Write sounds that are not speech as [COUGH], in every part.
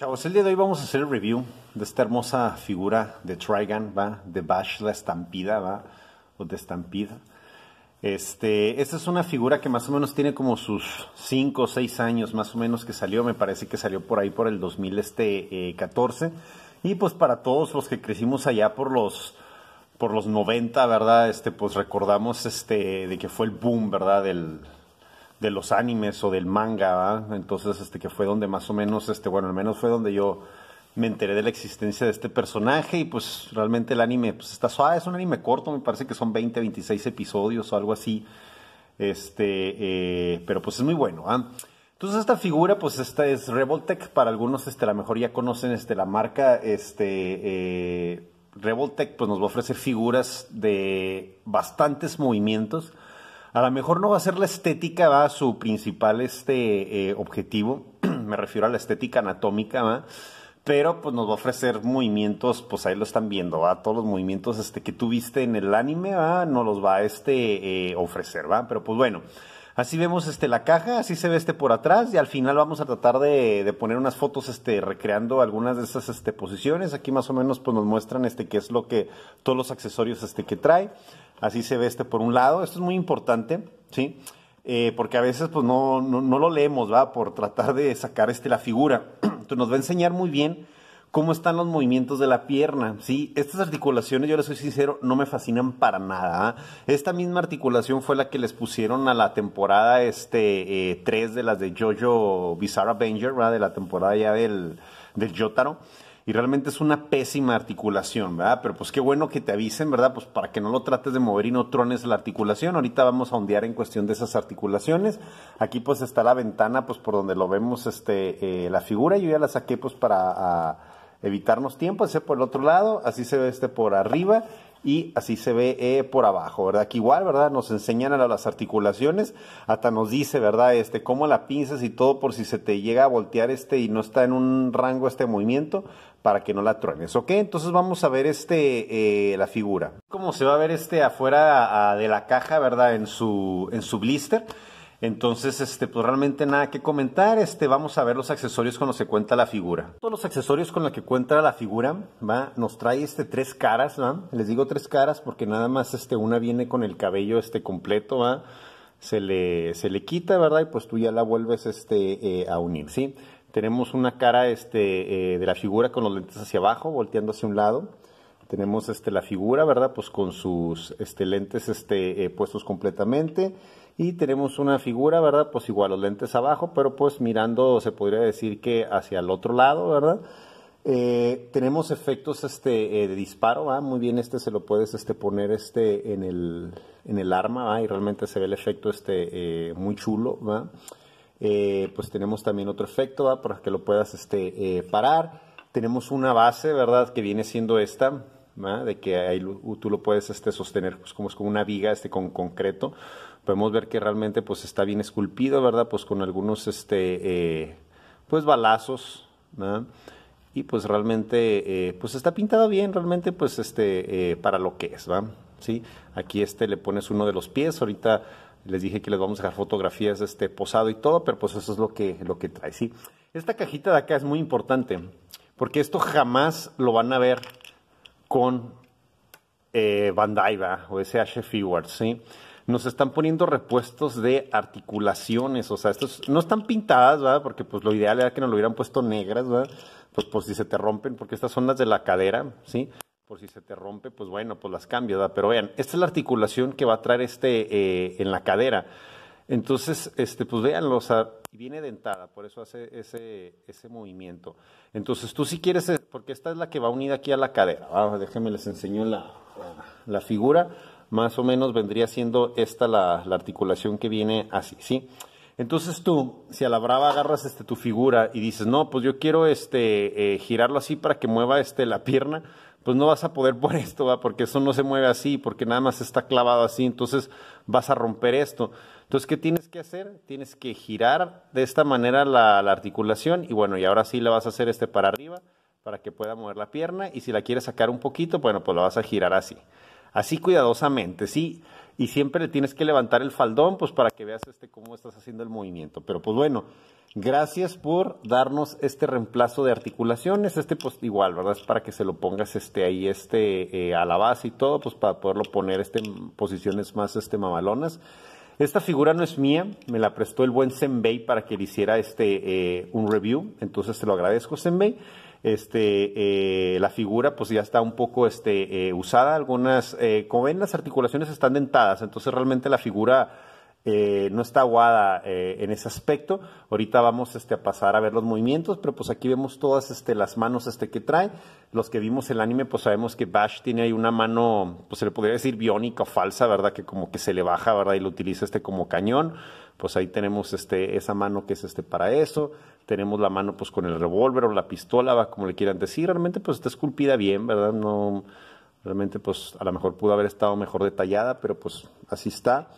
Chavos, el día de hoy vamos a hacer el review de esta hermosa figura de Trigun, ¿va? De Bash, la estampida, ¿va? O de estampida. Este, esta es una figura que más o menos tiene como sus 5 o 6 años más o menos que salió, me parece que salió por ahí por el 2014. Este, eh, y pues para todos los que crecimos allá por los por los 90, ¿verdad? Este, pues recordamos este de que fue el boom, ¿verdad? del de los animes o del manga, entonces este que fue donde más o menos, este, bueno, al menos fue donde yo me enteré de la existencia de este personaje y pues realmente el anime pues está suave, es un anime corto, me parece que son 20, 26 episodios o algo así, este, eh, pero pues es muy bueno. Entonces esta figura, pues esta es Revoltech, para algunos este, a lo mejor ya conocen este, la marca, este, eh, Revoltech pues nos va a ofrecer figuras de bastantes movimientos, a lo mejor no va a ser la estética, va, su principal este, eh, objetivo, [CLEARS THROAT] me refiero a la estética anatómica, va, pero pues nos va a ofrecer movimientos, pues ahí lo están viendo, va, todos los movimientos este, que tuviste en el anime, va, nos los va a este, eh, ofrecer, va, pero pues bueno. Así vemos este, la caja, así se ve este por atrás y al final vamos a tratar de, poner unas fotos este, recreando algunas de esas este, posiciones. Aquí más o menos pues, nos muestran este, qué es lo que, todos los accesorios este, que trae. Así se ve este por un lado, esto es muy importante, ¿sí? Eh, porque a veces pues no, lo leemos, ¿va? Por tratar de sacar este, la figura. [CLEARS THROAT] Entonces nos va a enseñar muy bien cómo están los movimientos de la pierna. ¿sí? Estas articulaciones, yo les soy sincero, no me fascinan para nada. ¿ah? Esta misma articulación fue la que les pusieron a la temporada este, 3 eh, de las de Jojo Bizarre Avenger, ¿verdad? de la temporada ya del, del Jotaro y realmente es una pésima articulación, ¿verdad? Pero pues qué bueno que te avisen, ¿verdad? Pues para que no lo trates de mover y no trones la articulación. Ahorita vamos a ondear en cuestión de esas articulaciones. Aquí pues está la ventana, pues por donde lo vemos este, eh, la figura. Yo ya la saqué pues para evitarnos tiempo, ese por el otro lado, así se ve este por arriba y así se ve eh, por abajo, ¿verdad? Que igual, ¿verdad? Nos enseñan a las articulaciones, hasta nos dice, ¿verdad? Este, cómo la pinzas y todo por si se te llega a voltear este y no está en un rango este movimiento para que no la truenes, ¿ok? Entonces vamos a ver este, eh, la figura. cómo se va a ver este afuera de la caja, ¿verdad? En su, en su blister. Entonces, este, pues realmente nada que comentar. Este, vamos a ver los accesorios con los que cuenta la figura. Todos los accesorios con los que cuenta la figura, va, nos trae este tres caras, ¿va? Les digo tres caras porque nada más este, una viene con el cabello este completo, ¿va? Se le, se le quita, ¿verdad? Y pues tú ya la vuelves este, eh, a unir, ¿sí? Tenemos una cara este, eh, de la figura con los lentes hacia abajo, volteando hacia un lado tenemos este, la figura, ¿verdad? Pues con sus este, lentes este, eh, puestos completamente. Y tenemos una figura, ¿verdad? Pues igual los lentes abajo, pero pues mirando se podría decir que hacia el otro lado, ¿verdad? Eh, tenemos efectos este, eh, de disparo, ¿va? muy bien este se lo puedes este, poner este, en, el, en el arma y realmente se ve el efecto este, eh, muy chulo. ¿va? pues tenemos también otro efecto ¿va? para que lo puedas este, parar. Tenemos una base, ¿verdad? Que viene siendo esta, ¿va? de que ahí tú lo puedes este, sostener pues, como, es con una viga este, con concreto podemos ver que realmente pues está bien esculpido, ¿verdad? Pues con algunos este, eh, pues balazos, ¿verdad? Y pues realmente eh, pues está pintado bien, realmente pues este, eh, para lo que es, ¿va? ¿Sí? Aquí este le pones uno de los pies, ahorita les dije que les vamos a dejar fotografías de este, posado y todo, pero pues eso es lo que, lo que trae, ¿sí? Esta cajita de acá es muy importante, porque esto jamás lo van a ver con eh, o SH Figuarts, ¿sí? nos están poniendo repuestos de articulaciones, o sea, estos no están pintadas, ¿verdad? Porque pues lo ideal era que nos lo hubieran puesto negras, ¿verdad? Pues por si se te rompen, porque estas son las de la cadera, ¿sí? Por si se te rompe, pues bueno, pues las cambias, ¿verdad? Pero vean, esta es la articulación que va a traer este eh, en la cadera. Entonces, este, pues véanlo, los, viene dentada, por eso hace ese, ese movimiento. Entonces, tú si quieres, eh, porque esta es la que va unida aquí a la cadera, ah, déjenme les enseño la, la figura más o menos vendría siendo esta la, articulación que viene así, ¿sí? Entonces tú, si a la brava agarras este, tu figura y dices, no, pues yo quiero este, eh, girarlo así para que mueva este, la pierna, pues no vas a poder por [LAUGHS] esto, ¿va? porque eso no se mueve así, porque nada más está clavado así, entonces vas a romper esto. Entonces, ¿qué tienes que hacer? Tienes que girar de esta manera la, la articulación y bueno, y ahora sí la vas a hacer este para arriba para que pueda mover la pierna y si la quieres sacar un poquito, bueno, pues la vas a girar así así cuidadosamente, ¿sí? Y siempre le tienes que levantar el faldón, pues para que veas este, cómo estás haciendo el movimiento. Pero pues bueno, gracias por darnos este reemplazo de articulaciones, este pues igual, ¿verdad? Es para que se lo pongas este, ahí este, eh, a la base y todo, pues para poderlo poner este, en posiciones más este, mamalonas. Esta figura no es mía, me la prestó el buen Senbei para que le hiciera este, eh, un review, entonces te lo agradezco Senbei este, eh, la figura pues ya está un poco este, eh, usada, algunas, eh, como ven las articulaciones están dentadas, entonces realmente la figura no está aguada en ese aspecto. Ahorita vamos este, a pasar a ver los movimientos, pero pues aquí vemos todas este, las manos este, que trae. Los que vimos el anime pues sabemos que Bash tiene ahí una mano, pues se le podría decir biónica o falsa, ¿verdad? Que como que se le baja, ¿verdad? Y lo utiliza este como cañón pues ahí tenemos este, esa mano que es este para eso, tenemos la mano pues con el revólver o la pistola, como le quieran decir, realmente pues está esculpida bien, ¿verdad? No, realmente pues a lo mejor pudo haber estado mejor detallada, pero pues así está.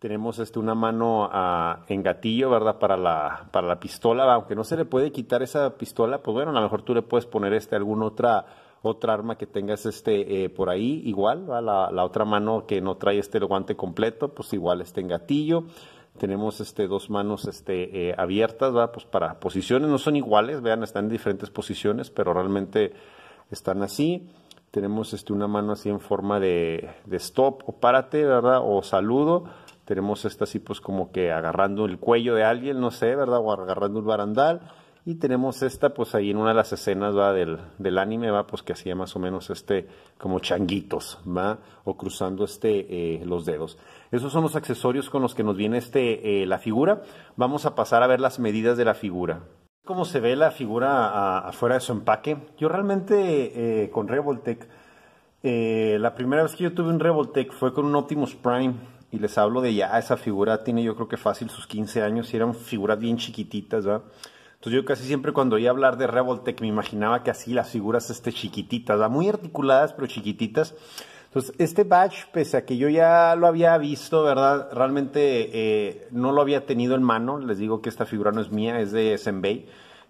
Tenemos este, una mano ah, en gatillo, ¿verdad? Para la, para la pistola, aunque no se le puede quitar esa pistola, pues bueno, a lo mejor tú le puedes poner este, alguna otra otra arma que tengas este eh, por ahí igual la, otra mano que no trae este el guante completo pues igual está en gatillo tenemos este, dos manos este, eh, abiertas, ¿va? Pues para posiciones, no son iguales, vean, están en diferentes posiciones, pero realmente están así. Tenemos este, una mano así en forma de, stop o párate, ¿verdad? O saludo. Tenemos esta así pues como que agarrando el cuello de alguien, no sé, ¿verdad? O agarrando un barandal. Y tenemos esta, pues ahí en una de las escenas va del, anime, va, pues que hacía más o menos este, como changuitos, va, o cruzando este, eh, los dedos. Esos son los accesorios con los que nos viene este, eh, la figura. Vamos a pasar a ver las medidas de la figura. ¿Cómo se ve la figura afuera de su empaque, yo realmente eh, con Revoltech, la primera vez que yo tuve un Revoltech fue con un Optimus Prime y les hablo de ya, esa figura tiene yo creo que fácil sus 15 años y eran figuras bien chiquititas, ¿verdad? Entonces yo casi siempre cuando oía hablar de Revoltech me imaginaba que así las figuras este, chiquititas, muy articuladas pero chiquititas. Entonces este batch, pese a que yo ya lo había visto, ¿verdad? Realmente eh, no lo había tenido en mano. Les digo que esta figura no es mía, es de Senbei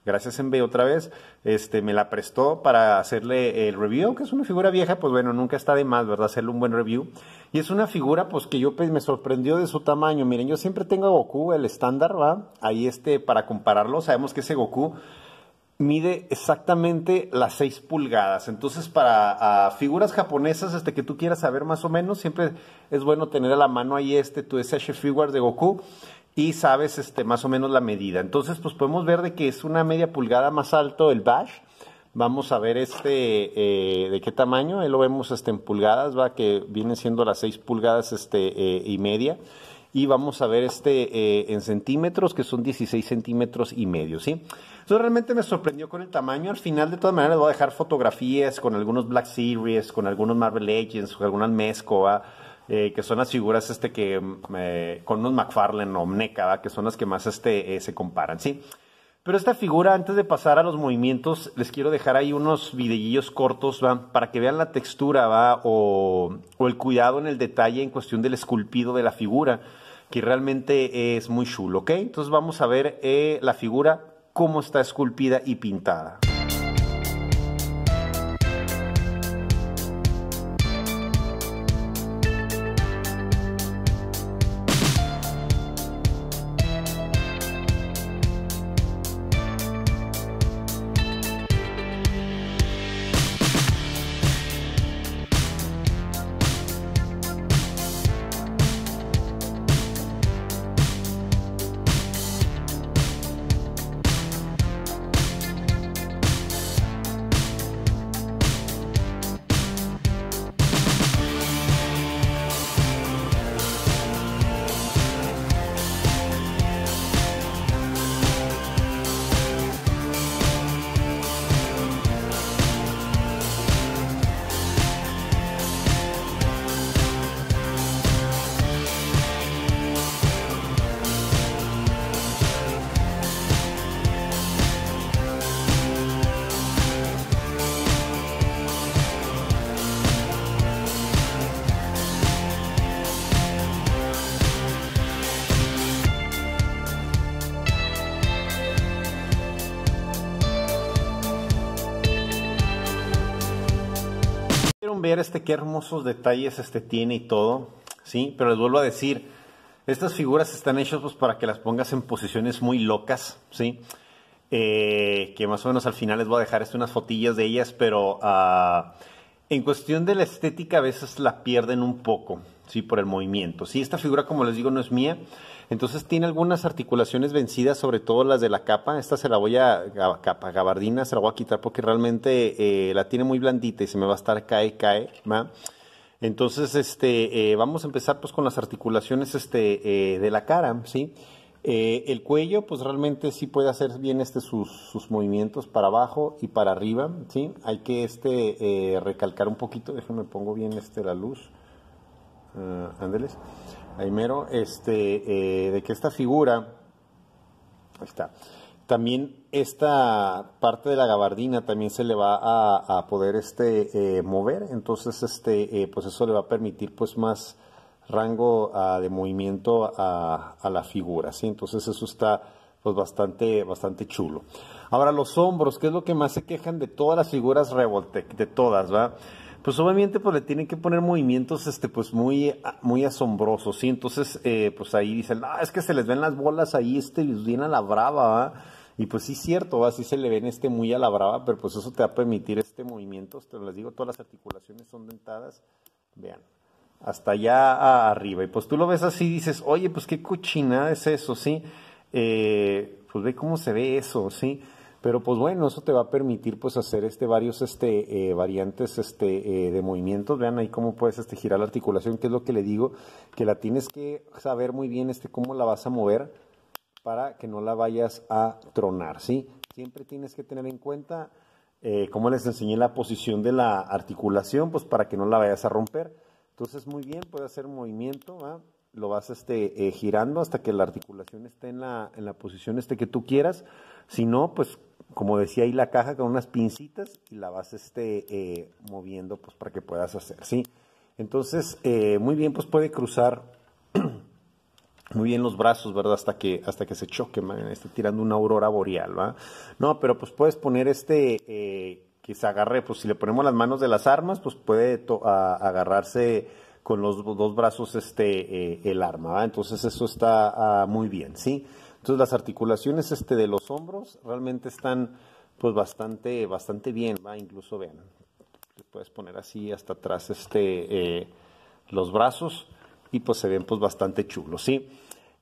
gracias en otra vez, este, me la prestó para hacerle el review, que es una figura vieja, pues bueno, nunca está de más, ¿verdad? Hacerle un buen review. Y es una figura, pues que yo pues, me sorprendió de su tamaño. Miren, yo siempre tengo a Goku, el estándar, ¿va? Ahí este, para compararlo, sabemos que ese Goku mide exactamente las 6 pulgadas. Entonces, para a figuras japonesas, este que tú quieras saber más o menos, siempre es bueno tener a la mano ahí este, tu SH Figure de Goku y sabes este, más o menos la medida. Entonces, pues podemos ver de que es una media pulgada más alto el bash. Vamos a ver este eh, de qué tamaño, ahí lo vemos este, en pulgadas, va que vienen siendo las 6 pulgadas este, eh, y media. Y vamos a ver este eh, en centímetros, que son 16 centímetros y medio, ¿sí? Entonces realmente me sorprendió con el tamaño. Al final, de todas maneras, les voy a dejar fotografías con algunos Black Series, con algunos Marvel Legends, con algunas Mezco, eh, que son las figuras este que mm, eh, con unos McFarlane o Mneca, que son las que más este, eh, se comparan, ¿sí? Pero esta figura, antes de pasar a los movimientos, les quiero dejar ahí unos videillos cortos, ¿va? Para que vean la textura, ¿va? O, o el cuidado en el detalle en cuestión del esculpido de la figura, que realmente es muy chulo, Entonces vamos a ver la figura, cómo está esculpida y pintada. ver este qué hermosos detalles este tiene y todo, ¿sí? Pero les vuelvo a decir, estas figuras están hechas pues, para que las pongas en posiciones muy locas, ¿sí? Eh, que más o menos al final les voy a dejar este, unas fotillas de ellas, pero ah, en cuestión de la estética a veces la pierden un poco, ¿sí? por el movimiento. ¿sí? Esta figura, como les digo, no es mía. Entonces tiene algunas articulaciones vencidas, sobre todo las de la capa. Esta se la voy a, capa gabardina, se la voy a quitar porque realmente eh, la tiene muy blandita y se me va a estar cae, cae. ¿ma? Entonces, este, eh, vamos a empezar pues con las articulaciones este, eh, de la cara, ¿sí? el cuello, pues realmente sí puede hacer bien este, sus, movimientos para abajo y para arriba, ¿sí? Hay que este, recalcar un poquito, déjenme pongo bien este, la luz Ah, ándeles, este, eh, de que esta figura, está, también esta parte de la gabardina también se le va a, poder este, eh, mover, entonces este, eh, pues eso le va a permitir pues más rango ah, de movimiento a, la figura, entonces eso está pues bastante, bastante chulo. Ahora los hombros, qué es lo que más se quejan de todas las figuras Revoltec de todas, ¿va? pues obviamente pues le tienen que poner movimientos este pues muy, muy asombrosos, ¿sí? Entonces eh, pues ahí dicen, ah, es que se les ven las bolas ahí este bien a la brava, ¿ah? Y pues sí es cierto, así se le ven este muy a la brava, pero pues eso te va a permitir este movimiento, te les digo, todas las articulaciones son dentadas, vean, hasta allá arriba. Y pues tú lo ves así y dices, oye, pues qué cochina es eso, ¿sí? Eh, pues ve cómo se ve eso, ¿sí? sí pero pues bueno, eso te va a permitir pues hacer este varios este eh, variantes este eh, de movimientos. Vean ahí cómo puedes este girar la articulación, que es lo que le digo, que la tienes que saber muy bien este cómo la vas a mover para que no la vayas a tronar, ¿sí? Siempre tienes que tener en cuenta eh, como les enseñé la posición de la articulación, pues para que no la vayas a romper. Entonces, muy bien, puedes hacer movimiento, ¿va? lo vas este, eh, girando hasta que la articulación esté en la, en la posición este que tú quieras. Si no, pues como decía ahí, la caja con unas pincitas y la vas este, eh, moviendo pues, para que puedas hacer, ¿sí? Entonces, eh, muy bien, pues puede cruzar [CLEARS THROAT] muy bien los brazos, ¿verdad? Hasta que, hasta que se choque, man, está tirando una aurora boreal, ¿va? No, pero pues puedes poner este, eh, que se agarre, pues si le ponemos las manos de las armas, pues puede agarrarse con los dos brazos este, el arma, ¿va? Entonces eso está ah, muy bien, ¿sí? sí entonces las articulaciones este, de los hombros realmente están pues bastante, bastante bien, ¿va? incluso vean, puedes poner así hasta atrás este, eh, los brazos y pues se ven pues bastante chulos, ¿sí?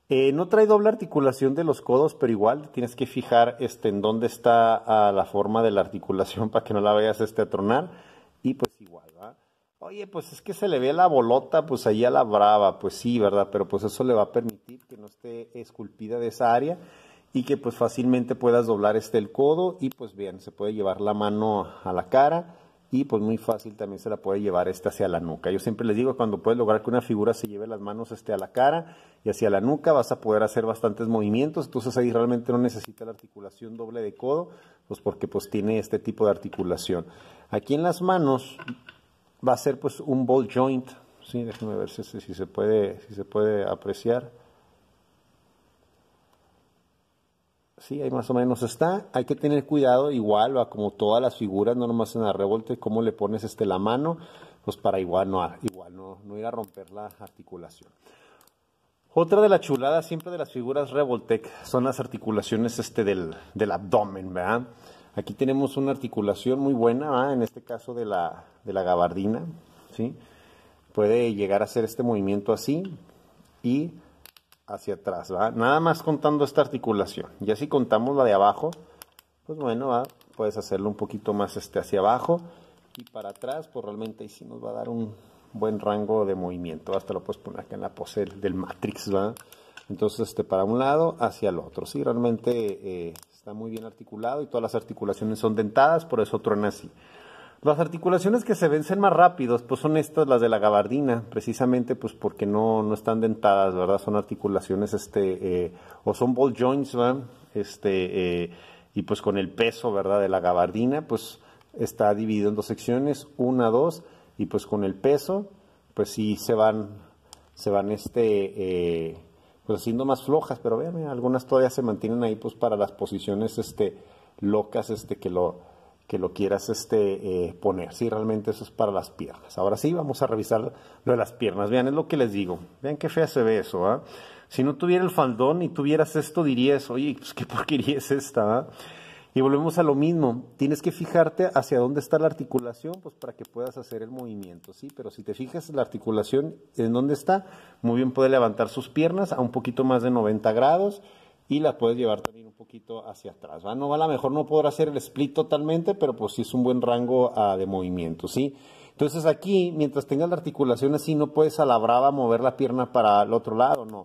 Eh, no trae doble articulación de los codos, pero igual tienes que fijar este, en dónde está ah, la forma de la articulación [LAUGHS] para que no la vayas este, a tronar. Y pues igual, ¿va? Oye, pues es que se le ve la bolota pues ahí a la brava, pues sí, ¿verdad? Pero pues eso le va a permitir no esté esculpida de esa área y que pues fácilmente puedas doblar este el codo y pues bien, se puede llevar la mano a la cara y pues muy fácil también se la puede llevar esta hacia la nuca. Yo siempre les digo, cuando puedes lograr que una figura se lleve las manos este a la cara y hacia la nuca, vas a poder hacer bastantes movimientos, entonces ahí realmente no necesita la articulación doble de codo, pues porque pues tiene este tipo de articulación. Aquí en las manos va a ser pues un ball joint, sí, déjenme ver si, si, se puede, si se puede apreciar. Sí, ahí más o menos está. Hay que tener cuidado igual, a como todas las figuras, no nomás en la revolte, cómo le pones este la mano, pues para igual no, igual no, ir a romper la articulación. Otra de las chuladas siempre de las figuras Revoltec son las articulaciones este del, abdomen, ¿verdad? Aquí tenemos una articulación muy buena, en este caso de la, de la gabardina, ¿sí? Puede llegar a hacer este movimiento así y hacia atrás, ¿va? Nada más contando esta articulación. y así contamos la de abajo, pues bueno, puedes hacerlo un poquito más este, hacia abajo y para atrás, pues realmente ahí sí nos va a dar un buen rango de movimiento. Hasta lo puedes poner acá en la pose del Matrix, ¿va? Entonces, este, para un lado, hacia el otro. Sí, realmente eh, está muy bien articulado y todas las articulaciones son dentadas, por eso truena así. Las articulaciones que se vencen más rápidos, pues son estas, las de la gabardina, precisamente pues porque no, no están dentadas, ¿verdad? Son articulaciones, este, eh, o son ball joints, ¿verdad? Este, eh, y pues con el peso, ¿verdad? De la gabardina, pues está dividido en dos secciones, una, dos, y pues con el peso, pues sí se van, se van, este, eh, pues haciendo más flojas, pero vean, algunas todavía se mantienen ahí, pues para las posiciones, este, locas, este, que lo que lo quieras este, eh, poner, si sí, realmente eso es para las piernas. Ahora sí, vamos a revisar lo de las piernas. Vean, es lo que les digo. Vean qué fea se ve eso. ¿ah? Si no tuviera el faldón y tuvieras esto, dirías, oye, pues qué porquería es esta. ¿ah? Y volvemos a lo mismo. Tienes que fijarte hacia dónde está la articulación, pues para que puedas hacer el movimiento, ¿sí? Pero si te fijas la articulación en dónde está, muy bien puede levantar sus piernas a un poquito más de 90 grados y la puedes llevar también poquito hacia atrás. ¿va? No, a lo mejor no podrá hacer el split totalmente, pero pues sí es un buen rango ah, de movimiento, ¿sí? Entonces aquí, mientras tengas la articulación así, no puedes a la brava mover la pierna para el otro lado, no.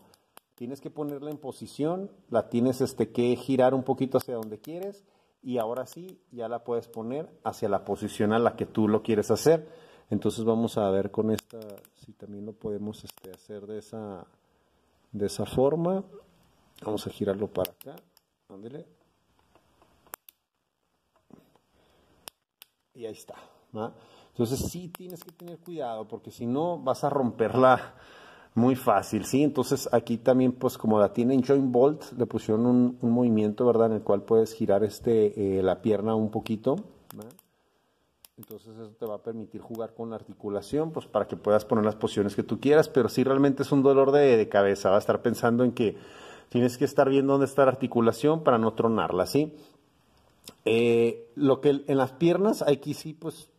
Tienes que ponerla en posición, la tienes este, que girar un poquito hacia donde quieres y ahora sí ya la puedes poner hacia la posición a la que tú lo quieres hacer. Entonces vamos a ver con esta si también lo podemos este, hacer de esa, de esa forma. Vamos a girarlo para acá. Y ahí está. Entonces sí tienes que tener cuidado porque si no vas a romperla muy fácil, ¿sí? Entonces aquí también, pues como la tienen Join Bolt, le pusieron un, movimiento, ¿verdad? En el cual puedes girar este, eh, la pierna un poquito, Entonces eso te va a permitir jugar con la articulación, pues para que puedas poner las posiciones que tú quieras, pero si realmente es un dolor de, de cabeza, va a estar pensando en que Tienes que estar viendo dónde está la articulación para no tronarla, ¿sí? Eh, lo que en las piernas, aquí sí, pues,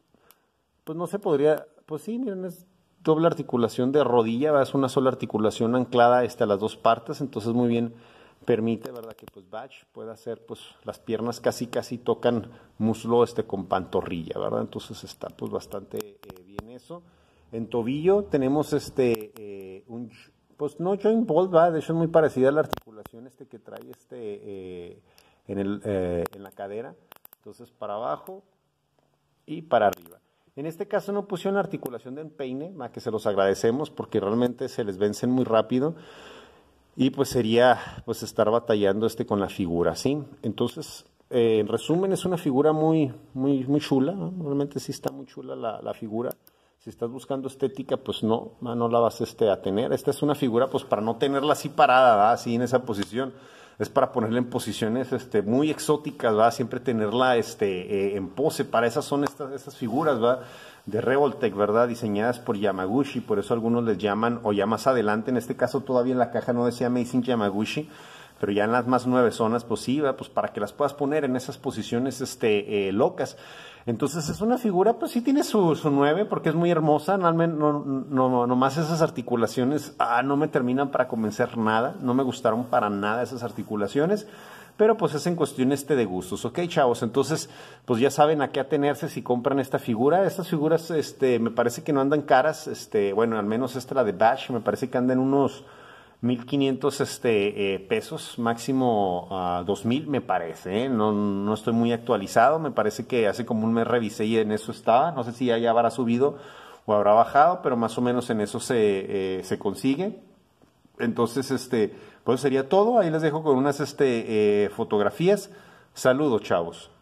pues no se podría, pues sí, miren, es doble articulación de rodilla, es una sola articulación anclada este, a las dos partes, entonces muy bien permite, ¿verdad? Que pues Batch pueda hacer, pues las piernas casi casi tocan muslo este con pantorrilla, ¿verdad? Entonces está pues bastante eh, bien eso. En tobillo tenemos este eh, un pues no, joint bolt, va, de hecho es muy parecida a la articulación este que trae este eh, eh, en, la cadera. Entonces para abajo y para arriba. En este caso no pusieron articulación de empeine, más que se los agradecemos porque realmente se les vencen muy rápido y pues sería pues estar batallando este con la figura, ¿sí? Entonces, eh, en resumen, es una figura muy, muy, muy chula, realmente sí está muy chula la figura. Si estás buscando estética, pues no, no la vas este, a tener. Esta es una figura pues para no tenerla así parada, así en esa posición. Es para ponerla en posiciones este, muy exóticas, ¿va? siempre tenerla este, eh, en pose. Para esas son estas, figuras de Revoltech, ¿verdad? Diseñadas por Yamaguchi, por eso algunos les llaman, o ya más adelante, en este caso todavía en la caja no decía Amazing Yamaguchi, pero ya en las más nueve zonas, pues pues para que las puedas poner en esas posiciones este, eh, locas. Entonces es una figura, pues sí tiene su, nueve porque es muy hermosa, no, no, no, nomás esas articulaciones, ah, no me terminan para convencer nada, no me gustaron para nada esas articulaciones pero pues es en cuestión este de gustos, ¿ok, chavos? Entonces, pues ya saben a qué atenerse si compran esta figura. Estas figuras, este, me parece que no andan caras, este, bueno, al menos esta la de Bash, me parece que andan unos 1.500 este, eh, pesos, máximo 2.000 ah, me parece, ¿eh? no, estoy muy actualizado, me parece que hace como un mes revisé y en eso estaba, no sé si ya, habrá subido o habrá bajado, pero más o menos en eso se, eh, se consigue. Entonces, este, pues sería todo, ahí les dejo con unas este, fotografías. Saludos, chavos.